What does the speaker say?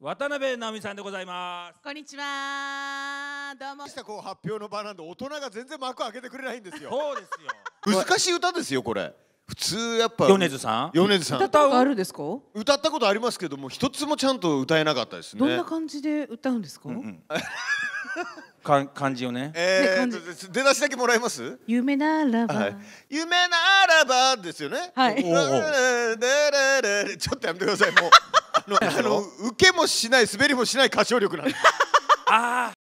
渡辺直美さんでございますこんにちはどうもこう発表の場なんで大人が全然幕開けてくれないんですよそうですよ難しい歌ですよこれ普通やっぱ米津さん米津さん歌ったことあるですか歌ったことありますけども一つもちゃんと歌えなかったですねどんな感じで歌うんですか、うんうんか漢字をね。えー、出だしだけもらえます？夢ならば、はい、夢ならばですよね。はい。ちょっとやめてくださいもう。の受けもしない滑りもしない歌唱力なんで あ